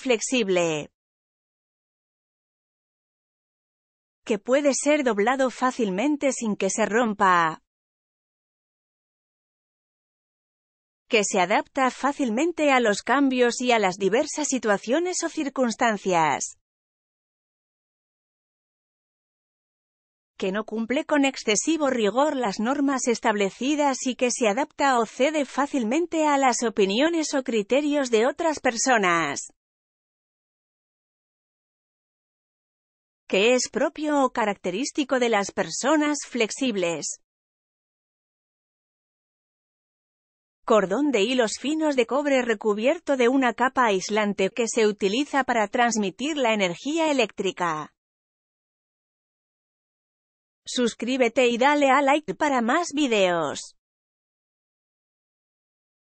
Flexible. Que puede ser doblado fácilmente sin que se rompa. Que se adapta fácilmente a los cambios y a las diversas situaciones o circunstancias. que no cumple con excesivo rigor las normas establecidas y que se adapta o cede fácilmente a las opiniones o criterios de otras personas. que es propio o característico de las personas flexibles. Cordón de hilos finos de cobre recubierto de una capa aislante que se utiliza para transmitir la energía eléctrica. Suscríbete y dale a like para más videos.